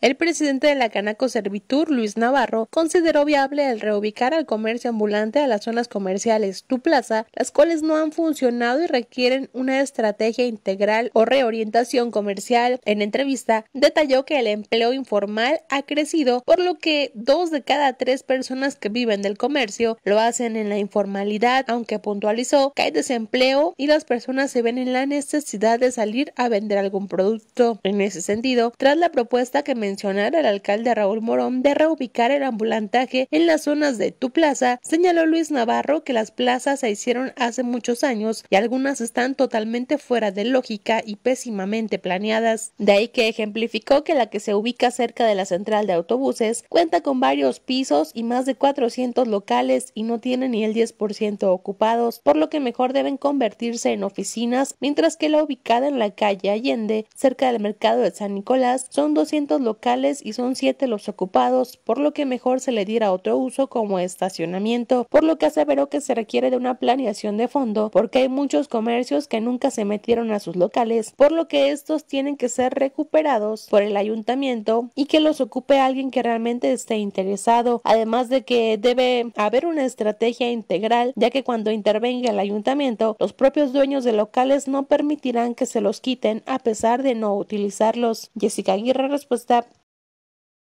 El presidente de la Canaco Servitur, Luis Navarro, consideró viable el reubicar al comercio ambulante a las zonas comerciales Tu Plaza, las cuales no han funcionado y requieren una estrategia integral o reorientación comercial. En entrevista, detalló que el empleo informal ha crecido, por lo que dos de cada tres personas que viven del comercio lo hacen en la informalidad, aunque puntualizó que hay desempleo y las personas se ven en la necesidad de salir a vender algún producto. En ese sentido, tras la propuesta que mencionar al alcalde Raúl Morón de reubicar el ambulantaje en las zonas de Tu Plaza, señaló Luis Navarro que las plazas se hicieron hace muchos años y algunas están totalmente fuera de lógica y pésimamente planeadas. De ahí que ejemplificó que la que se ubica cerca de la central de autobuses cuenta con varios pisos y más de 400 locales y no tiene ni el 10% ocupados, por lo que mejor deben convertirse en oficinas, mientras que la ubicada en la calle Allende, cerca del mercado de San Nicolás, son 200 locales y son siete los ocupados, por lo que mejor se le diera otro uso como estacionamiento, por lo que aseveró que se requiere de una planeación de fondo, porque hay muchos comercios que nunca se metieron a sus locales, por lo que estos tienen que ser recuperados por el ayuntamiento y que los ocupe alguien que realmente esté interesado, además de que debe haber una estrategia integral, ya que cuando intervenga el ayuntamiento, los propios dueños de locales no permitirán que se los quiten a pesar de no utilizarlos. Jessica Aguirre, respuesta